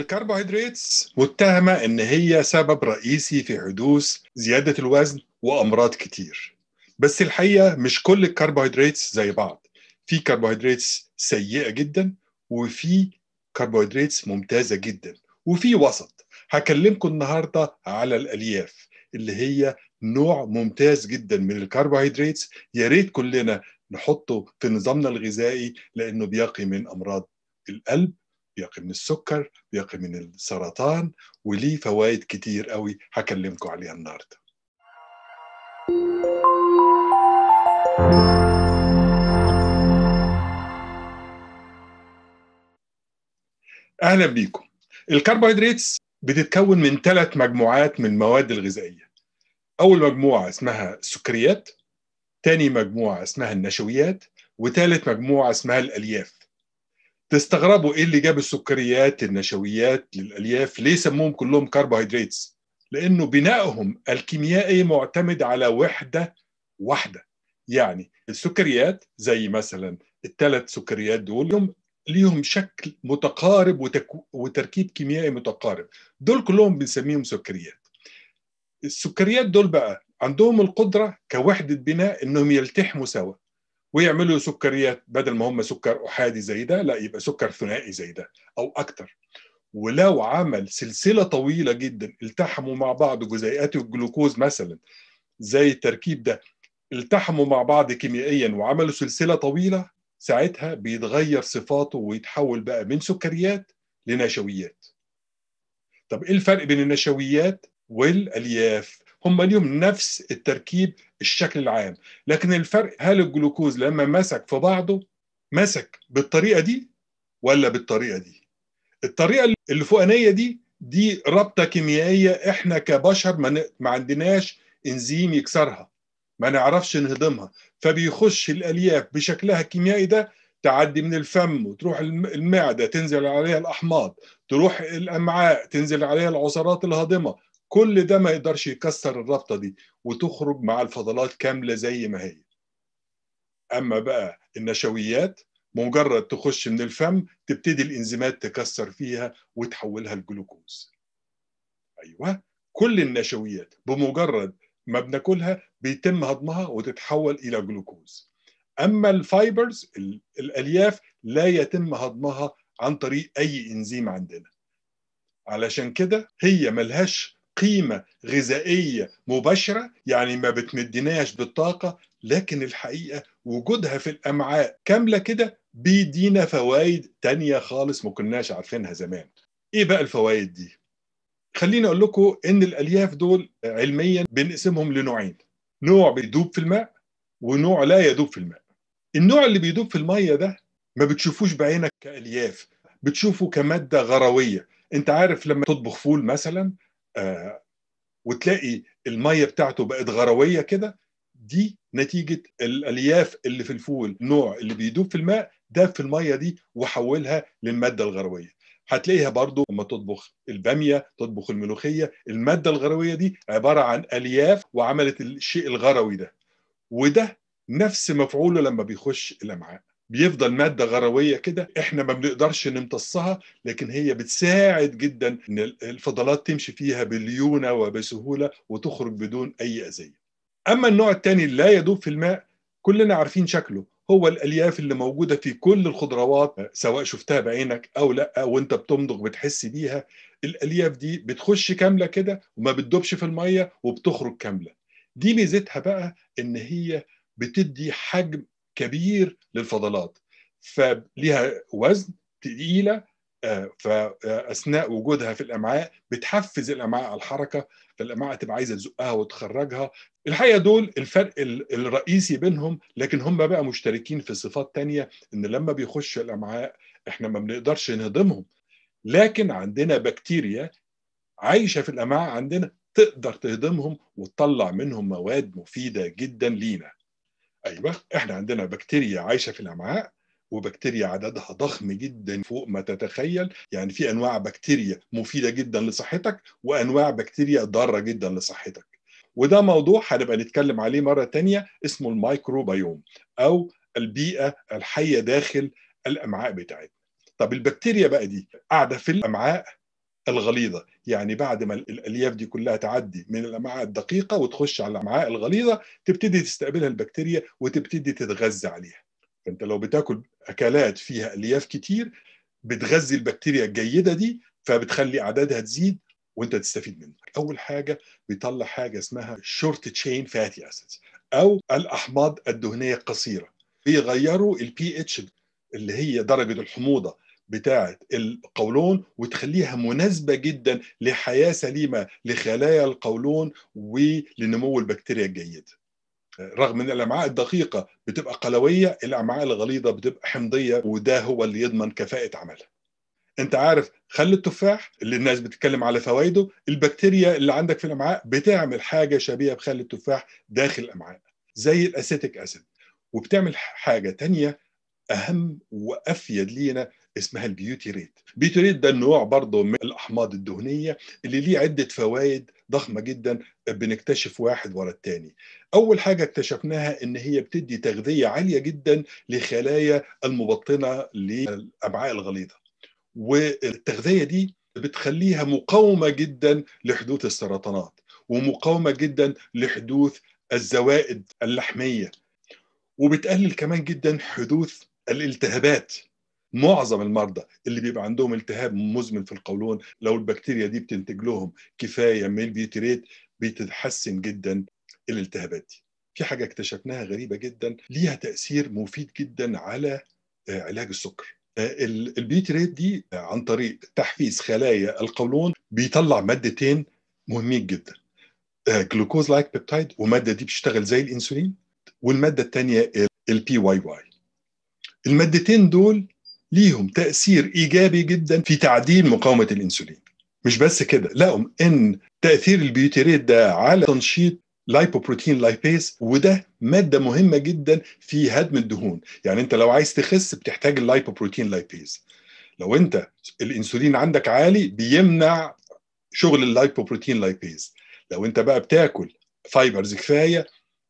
الكربوهيدرات متهمة إن هي سبب رئيسي في حدوث زيادة الوزن وأمراض كتير بس الحقيقة مش كل الكربوهيدرات زي بعض في كربوهيدرات سيئة جدا وفي كربوهيدرات ممتازة جدا وفي وسط هكلمكم النهاردة على الألياف اللي هي نوع ممتاز جدا من الكربوهيدرات يا ريت كلنا نحطه في نظامنا الغذائي لأنه بيقي من أمراض القلب بيقي من السكر بيقي من السرطان وليه فوائد كتير قوي هكلمكم عليها النهارده اهلا بيكم الكربوهيدراتس بتتكون من ثلاث مجموعات من المواد الغذائيه اول مجموعه اسمها السكريات تاني مجموعه اسمها النشويات وثالث مجموعه اسمها الالياف تستغربوا ايه اللي جاب السكريات النشويات للالياف ليه سموهم كلهم كربوهيدراتس لانه بنائهم الكيميائي معتمد على وحده واحده يعني السكريات زي مثلا الثلاث سكريات دول ليهم شكل متقارب وتركيب كيميائي متقارب دول كلهم بنسميهم سكريات السكريات دول بقى عندهم القدرة كوحدة بناء انهم يلتحموا سوا ويعملوا سكريات بدل ما هم سكر احادي زي ده لا يبقى سكر ثنائي زي ده او اكتر ولو عمل سلسله طويله جدا التحموا مع بعض جزيئات الجلوكوز مثلا زي التركيب ده التحموا مع بعض كيميائيا وعملوا سلسله طويله ساعتها بيتغير صفاته ويتحول بقى من سكريات لنشويات طب ايه الفرق بين النشويات والالياف هم ليهم نفس التركيب الشكل العام لكن الفرق هل الجلوكوز لما مسك في بعضه مسك بالطريقه دي ولا بالطريقه دي الطريقه الفوقانيه دي دي رابطه كيميائيه احنا كبشر ما, ن... ما عندناش انزيم يكسرها ما نعرفش نهضمها فبيخش الالياف بشكلها الكيميائي ده تعدي من الفم وتروح المعده تنزل عليها الاحماض تروح الامعاء تنزل عليها العصارات الهاضمه كل ده ما يقدرش يكسر الرابطه دي وتخرج مع الفضلات كامله زي ما هي اما بقى النشويات مجرد تخش من الفم تبتدي الانزيمات تكسر فيها وتحولها لجلوكوز ايوه كل النشويات بمجرد ما بناكلها بيتم هضمها وتتحول الى جلوكوز اما الفايبرز الالياف لا يتم هضمها عن طريق اي انزيم عندنا علشان كده هي ملهاش قيمة غذائية مباشرة يعني ما بتمدناش بالطاقة لكن الحقيقة وجودها في الأمعاء كاملة كده بيدينا فوائد تانية خالص ما كناش عارفينها زمان إيه بقى الفوائد دي؟ خليني أقول لكم إن الألياف دول علميا بنقسمهم لنوعين نوع بيدوب في الماء ونوع لا يدوب في الماء النوع اللي بيدوب في المية ده ما بتشوفوش بعينك كألياف بتشوفه كمادة غروية انت عارف لما تطبخ فول مثلا آه، وتلاقي الميه بتاعته بقت غرويه كده دي نتيجه الالياف اللي في الفول النوع اللي بيدوب في الماء ده في الميه دي وحولها للماده الغرويه هتلاقيها برضو لما تطبخ الباميه تطبخ الملوخيه الماده الغرويه دي عباره عن الياف وعملت الشيء الغروي ده وده نفس مفعوله لما بيخش الامعاء بيفضل مادة غروية كده احنا ما بنقدرش نمتصها لكن هي بتساعد جدا ان الفضلات تمشي فيها بليونة وبسهولة وتخرج بدون اي اذية اما النوع الثاني لا يدوب في الماء كلنا عارفين شكله هو الالياف اللي موجوده في كل الخضروات سواء شفتها بعينك او لا وانت بتمضغ بتحس بيها الالياف دي بتخش كامله كده وما بتدوبش في الميه وبتخرج كامله دي ميزتها بقى ان هي بتدي حجم كبير للفضلات فليها وزن تقيله آه، فاثناء وجودها في الامعاء بتحفز الامعاء على الحركه فالامعاء تبقى عايزه تزقها وتخرجها الحقيقه دول الفرق الرئيسي بينهم لكن هم بقى مشتركين في صفات تانية ان لما بيخش الامعاء احنا ما بنقدرش نهضمهم لكن عندنا بكتيريا عايشه في الامعاء عندنا تقدر تهضمهم وتطلع منهم مواد مفيده جدا لينا ايوه احنا عندنا بكتيريا عايشه في الامعاء وبكتيريا عددها ضخم جدا فوق ما تتخيل يعني في انواع بكتيريا مفيده جدا لصحتك وانواع بكتيريا ضاره جدا لصحتك وده موضوع هنبقى نتكلم عليه مره تانية اسمه الميكروبيوم او البيئه الحيه داخل الامعاء بتاعتنا طب البكتيريا بقى دي قاعده في الامعاء الغليظه يعني بعد ما الالياف دي كلها تعدي من الامعاء الدقيقه وتخش على الامعاء الغليظه تبتدي تستقبلها البكتيريا وتبتدي تتغذى عليها فانت لو بتاكل اكلات فيها الياف كتير بتغذي البكتيريا الجيده دي فبتخلي اعدادها تزيد وانت تستفيد منها اول حاجه بيطلع حاجه اسمها شورت تشين فاتي اسيدز او الاحماض الدهنيه القصيره بيغيروا البي اتش اللي هي درجه الحموضه بتاعة القولون وتخليها مناسبة جدا لحياة سليمة لخلايا القولون ولنمو البكتيريا الجيد رغم ان الامعاء الدقيقه بتبقى قلويه الامعاء الغليظه بتبقى حمضيه وده هو اللي يضمن كفاءه عملها انت عارف خل التفاح اللي الناس بتتكلم على فوائده البكتيريا اللي عندك في الامعاء بتعمل حاجه شبيهه بخل التفاح داخل الامعاء زي الاسيتيك اسيد وبتعمل حاجه تانية اهم وافيد لينا اسمها البيوتيريت بيوتيريت ده النوع برضه من الاحماض الدهنيه اللي ليه عده فوائد ضخمه جدا بنكتشف واحد ورا الثاني اول حاجه اكتشفناها ان هي بتدي تغذيه عاليه جدا لخلايا المبطنه للامعاء الغليظه والتغذيه دي بتخليها مقاومه جدا لحدوث السرطانات ومقاومه جدا لحدوث الزوائد اللحميه وبتقلل كمان جدا حدوث الالتهابات معظم المرضى اللي بيبقى عندهم التهاب مزمن في القولون لو البكتيريا دي بتنتج لهم كفايه من البيوتيريت بتتحسن جدا الالتهابات دي في حاجه اكتشفناها غريبه جدا ليها تاثير مفيد جدا على آه، علاج السكر آه، البيوتيريت دي عن طريق تحفيز خلايا القولون بيطلع مادتين مهمين جدا آه، جلوكوز لايك بيبتايد وماده دي بتشتغل زي الانسولين والماده الثانيه البي واي واي المادتين دول ليهم تاثير ايجابي جدا في تعديل مقاومه الانسولين مش بس كده لقوا ان تاثير البيوتيريت ده على تنشيط لايبوبروتين لايبيز وده ماده مهمه جدا في هدم الدهون يعني انت لو عايز تخس بتحتاج اللايبوبروتين لايبيز لو انت الانسولين عندك عالي بيمنع شغل اللايبوبروتين لايبيز لو انت بقى بتاكل فايبرز كفايه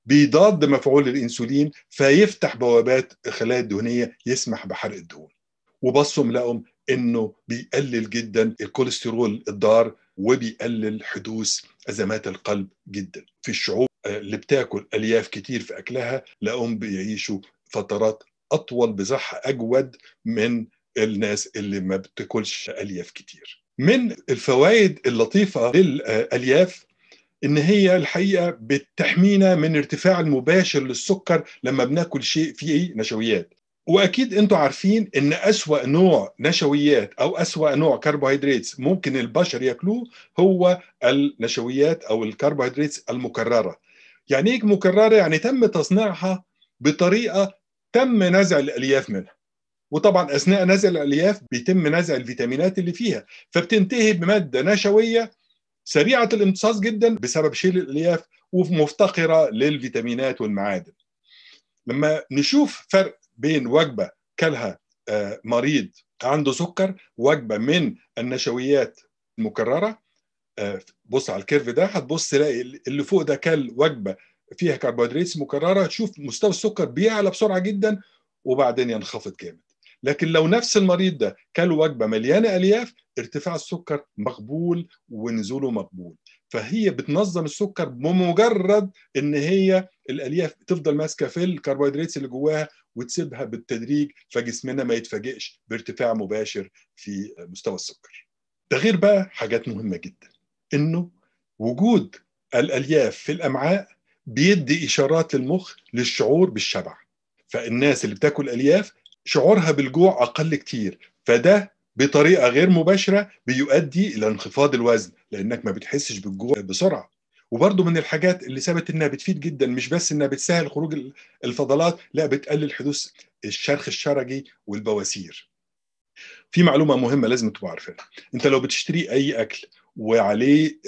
بيضاد مفعول الانسولين فيفتح بوابات الخلايا الدهنيه يسمح بحرق الدهون وبصوا لقوا انه بيقلل جدا الكوليسترول الضار وبيقلل حدوث ازمات القلب جدا في الشعوب آه، اللي بتاكل الياف كتير في اكلها لقوا بيعيشوا فترات اطول بصحه اجود من الناس اللي ما بتاكلش الياف كتير من الفوائد اللطيفه للالياف ان هي الحقيقه بتحمينا من ارتفاع المباشر للسكر لما بناكل شيء فيه نشويات واكيد انتم عارفين ان اسوا نوع نشويات او اسوا نوع كربوهيدرات ممكن البشر ياكلوه هو النشويات او الكربوهيدرات المكرره يعني ايه مكرره يعني تم تصنيعها بطريقه تم نزع الالياف منها وطبعا اثناء نزع الالياف بيتم نزع الفيتامينات اللي فيها فبتنتهي بماده نشويه سريعه الامتصاص جدا بسبب شيل الالياف ومفتقره للفيتامينات والمعادن لما نشوف فرق بين وجبه كلها آه، مريض عنده سكر وجبه من النشويات المكرره آه، بص على الكيرف ده هتبص تلاقي اللي فوق ده كل وجبه فيها كربوهيدرات مكرره تشوف مستوى السكر بيعلى بسرعه جدا وبعدين ينخفض جامد لكن لو نفس المريض ده كل وجبه مليانه الياف ارتفاع السكر مقبول ونزوله مقبول فهي بتنظم السكر بمجرد ان هي الالياف تفضل ماسكه في الكربوهيدرات اللي جواها وتسيبها بالتدريج فجسمنا ما يتفاجئش بارتفاع مباشر في مستوى السكر. ده غير بقى حاجات مهمه جدا انه وجود الالياف في الامعاء بيدي اشارات للمخ للشعور بالشبع. فالناس اللي بتاكل الياف شعورها بالجوع اقل كتير فده بطريقه غير مباشره بيؤدي الى انخفاض الوزن لانك ما بتحسش بالجوع بسرعه وبرضه من الحاجات اللي ثابت انها بتفيد جدا مش بس انها بتسهل خروج الفضلات لا بتقلل حدوث الشرخ الشرجي والبواسير في معلومه مهمه لازم تبقى عارفينها انت لو بتشتري اي اكل وعليه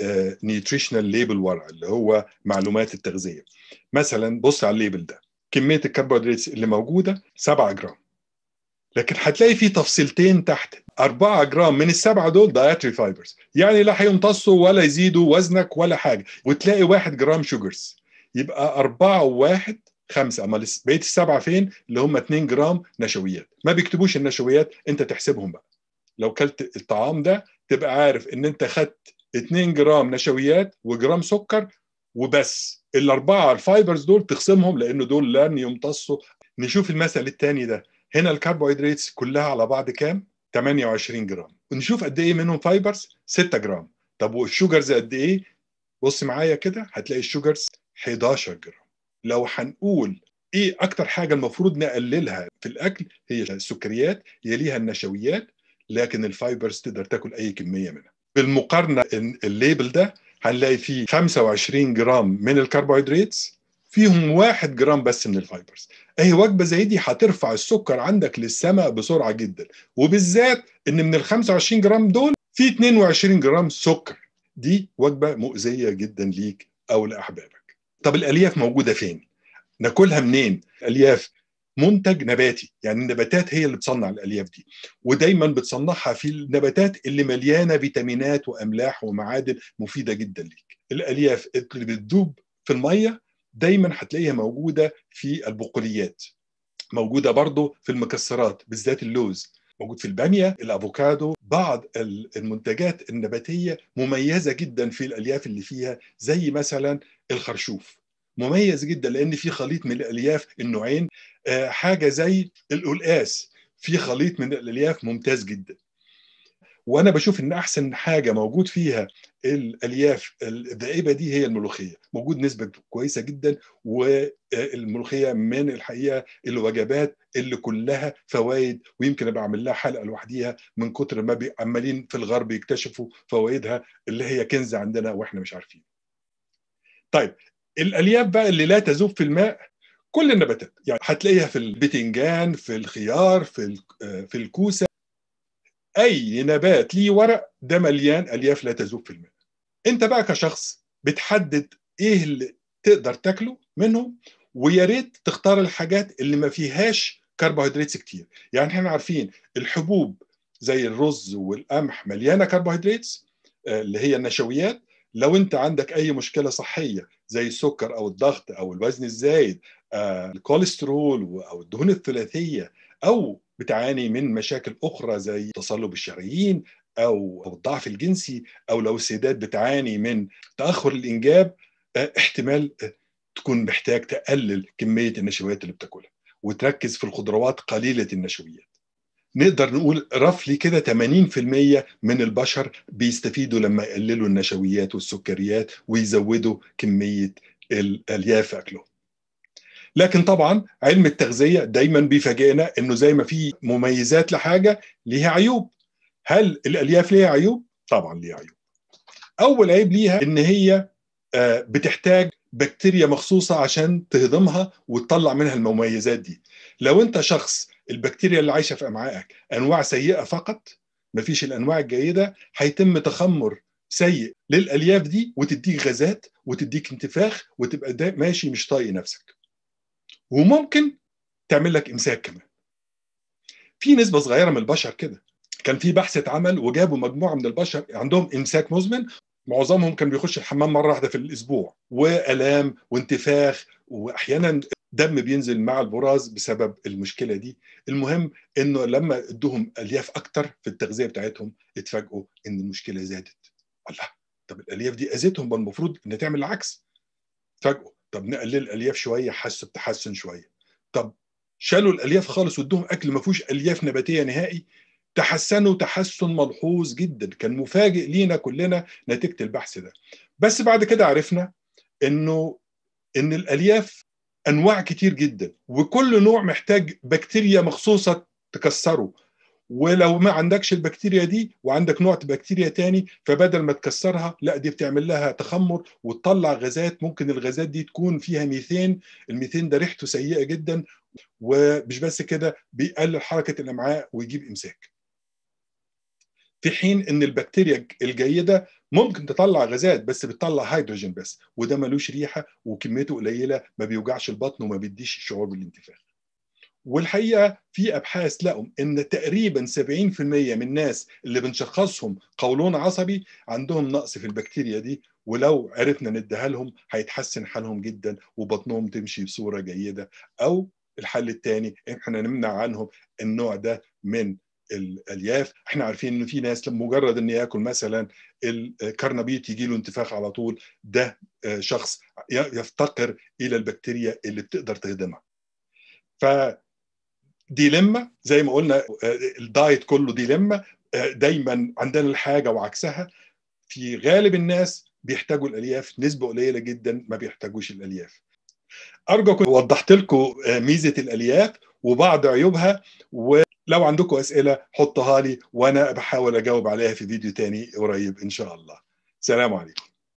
نيوتريشنال ليبل ورا اللي هو معلومات التغذيه مثلا بص على الليبل ده كميه الكربوهيدرات اللي موجوده 7 جرام لكن هتلاقي في تفصيلتين تحت 4 جرام من السبعه دول دايتري فايبرز يعني لا هيمتصوا ولا يزيدوا وزنك ولا حاجه وتلاقي 1 جرام شوجرز يبقى 4 و1 خمسه امال بقيه السبعه فين اللي هم 2 جرام نشويات ما بيكتبوش النشويات انت تحسبهم بقى لو كلت الطعام ده تبقى عارف ان انت خدت 2 جرام نشويات وجرام سكر وبس الاربعه الفايبرز دول تخصمهم لانه دول لن يمتصوا نشوف المثل الثاني ده هنا الكربوهيدرات كلها على بعض كام 28 جرام ونشوف قد ايه منهم فايبرز 6 جرام طب والشوجرز قد ايه بص معايا كده هتلاقي الشوجرز 11 جرام لو هنقول ايه اكتر حاجه المفروض نقللها في الاكل هي السكريات يليها النشويات لكن الفايبرز تقدر تاكل اي كميه منها بالمقارنه الليبل ده هنلاقي فيه 25 جرام من الكربوهيدرات فيهم واحد جرام بس من الفايبرز اي وجبه زي دي هترفع السكر عندك للسماء بسرعه جدا وبالذات ان من ال 25 جرام دول في 22 جرام سكر دي وجبه مؤذيه جدا ليك او لاحبابك طب الالياف موجوده فين ناكلها منين الالياف منتج نباتي يعني النباتات هي اللي بتصنع الالياف دي ودايما بتصنعها في النباتات اللي مليانه فيتامينات واملاح ومعادن مفيده جدا ليك الالياف اللي بتذوب في الميه دايما هتلاقيها موجوده في البقوليات موجوده برضو في المكسرات بالذات اللوز موجود في الباميه الافوكادو بعض المنتجات النباتيه مميزه جدا في الالياف اللي فيها زي مثلا الخرشوف مميز جدا لان في خليط من الالياف النوعين آه، حاجه زي القلقاس في خليط من الالياف ممتاز جدا وانا بشوف ان احسن حاجه موجود فيها الالياف الذئبه دي هي الملوخيه موجود نسبه كويسه جدا والملوخيه من الحقيقه الوجبات اللي كلها فوائد ويمكن ابقى اعمل لها حلقه لوحديها من كتر ما عمالين في الغرب يكتشفوا فوائدها اللي هي كنز عندنا واحنا مش عارفين طيب الالياف بقى اللي لا تذوب في الماء كل النباتات يعني هتلاقيها في البتنجان في الخيار في في الكوسه اي نبات ليه ورق ده مليان الياف لا تذوب في الماء انت بقى كشخص بتحدد ايه اللي تقدر تاكله منهم ويا ريت تختار الحاجات اللي ما فيهاش كربوهيدرات كتير يعني احنا عارفين الحبوب زي الرز والقمح مليانه كربوهيدرات آه، اللي هي النشويات لو انت عندك اي مشكله صحيه زي السكر او الضغط او الوزن الزايد آه، الكوليسترول او الدهون الثلاثيه او بتعاني من مشاكل اخرى زي تصلب الشرايين او الضعف الجنسي او لو السيدات بتعاني من تاخر الانجاب آه، احتمال آه، تكون محتاج تقلل كميه النشويات اللي بتاكلها وتركز في الخضروات قليله النشويات نقدر نقول رفلي كده 80% من البشر بيستفيدوا لما يقللوا النشويات والسكريات ويزودوا كميه الالياف اكلهم لكن طبعا علم التغذيه دايما بيفاجئنا انه زي ما في مميزات لحاجه ليها عيوب هل الالياف ليها عيوب طبعا ليها عيوب اول عيب ليها ان هي آه، بتحتاج بكتيريا مخصوصه عشان تهضمها وتطلع منها المميزات دي لو انت شخص البكتيريا اللي عايشه في امعائك انواع سيئه فقط مفيش الانواع الجيده هيتم تخمر سيء للالياف دي وتديك غازات وتديك انتفاخ وتبقى ماشي مش طايق نفسك وممكن تعمل لك امساك كمان في نسبه صغيره من البشر كده كان في بحث اتعمل وجابوا مجموعه من البشر عندهم امساك مزمن معظمهم كان بيخش الحمام مره واحده في الاسبوع والام وانتفاخ واحيانا دم بينزل مع البراز بسبب المشكله دي المهم انه لما ادوهم الياف اكتر في التغذيه بتاعتهم اتفاجئوا ان المشكله زادت الله طب الالياف دي اذتهم المفروض ان تعمل العكس اتفاجئوا طب نقلل الالياف شويه حاسه بتحسن شويه طب شالوا الالياف خالص وادوهم اكل ما فيهوش الياف نباتيه نهائي تحسنوا تحسن ملحوظ جدا كان مفاجئ لينا كلنا نتيجه البحث ده بس بعد كده عرفنا انه ان الالياف انواع كتير جدا وكل نوع محتاج بكتيريا مخصوصه تكسره ولو ما عندكش البكتيريا دي وعندك نوع بكتيريا تاني فبدل ما تكسرها لا دي بتعمل لها تخمر وتطلع غازات ممكن الغازات دي تكون فيها ميثان الميثان ده ريحته سيئه جدا ومش بس كده بيقلل حركه الامعاء ويجيب امساك في حين ان البكتيريا الجيده ممكن تطلع غازات بس بتطلع هيدروجين بس وده ملوش ريحه وكميته قليله ما بيوجعش البطن وما بيديش شعور بالانتفاخ والحقيقه في ابحاث لقوا ان تقريبا 70% من الناس اللي بنشخصهم قولون عصبي عندهم نقص في البكتيريا دي ولو عرفنا نديها لهم هيتحسن حالهم جدا وبطنهم تمشي بصوره جيده او الحل الثاني ان احنا نمنع عنهم النوع ده من الالياف احنا عارفين ان في ناس مجرد ان ياكل مثلا الكرنبيط يجي له انتفاخ على طول ده آه، شخص يفتقر الى البكتيريا اللي بتقدر تهضمها ف ديلما زي ما قلنا آه، الدايت كله ديلما آه، دايما عندنا الحاجه وعكسها في غالب الناس بيحتاجوا الالياف نسبه قليله جدا ما بيحتاجوش الالياف ارجو كنت وضحت لكم آه، ميزه الالياف وبعض عيوبها ولو عندكم اسئله حطها لي وانا بحاول اجاوب عليها في فيديو تاني قريب ان شاء الله سلام عليكم